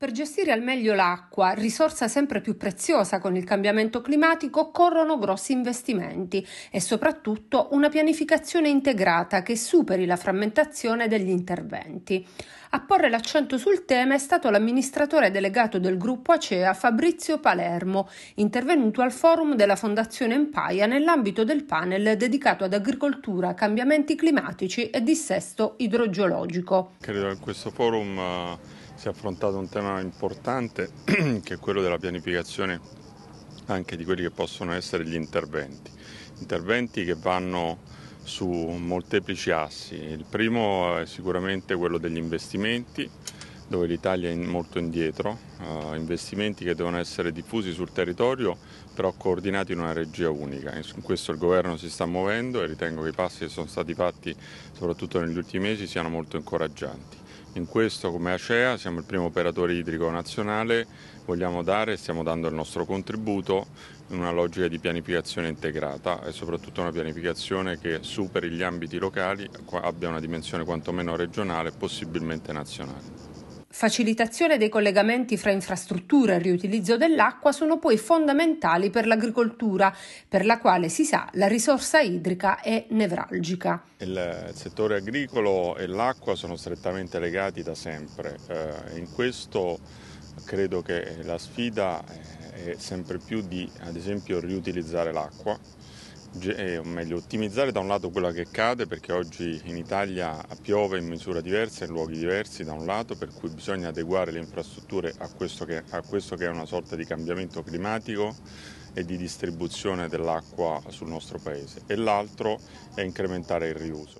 Per gestire al meglio l'acqua, risorsa sempre più preziosa con il cambiamento climatico, occorrono grossi investimenti e soprattutto una pianificazione integrata che superi la frammentazione degli interventi. A porre l'accento sul tema è stato l'amministratore delegato del gruppo ACEA Fabrizio Palermo, intervenuto al forum della Fondazione Empaia nell'ambito del panel dedicato ad agricoltura, cambiamenti climatici e dissesto idrogeologico. Credo che questo forum eh, si è affrontato un tema importante che è quello della pianificazione anche di quelli che possono essere gli interventi, interventi che vanno su molteplici assi. Il primo è sicuramente quello degli investimenti, dove l'Italia è molto indietro, uh, investimenti che devono essere diffusi sul territorio, però coordinati in una regia unica. In questo il governo si sta muovendo e ritengo che i passi che sono stati fatti, soprattutto negli ultimi mesi, siano molto incoraggianti. In questo come ACEA siamo il primo operatore idrico nazionale, vogliamo dare e stiamo dando il nostro contributo in una logica di pianificazione integrata e soprattutto una pianificazione che superi gli ambiti locali, abbia una dimensione quantomeno regionale e possibilmente nazionale facilitazione dei collegamenti fra infrastrutture e riutilizzo dell'acqua sono poi fondamentali per l'agricoltura, per la quale si sa la risorsa idrica è nevralgica. Il settore agricolo e l'acqua sono strettamente legati da sempre. Eh, in questo credo che la sfida è sempre più di, ad esempio, riutilizzare l'acqua eh, o meglio ottimizzare da un lato quello che cade perché oggi in Italia piove in misura diversa, in luoghi diversi da un lato per cui bisogna adeguare le infrastrutture a questo che, a questo che è una sorta di cambiamento climatico e di distribuzione dell'acqua sul nostro paese e l'altro è incrementare il riuso.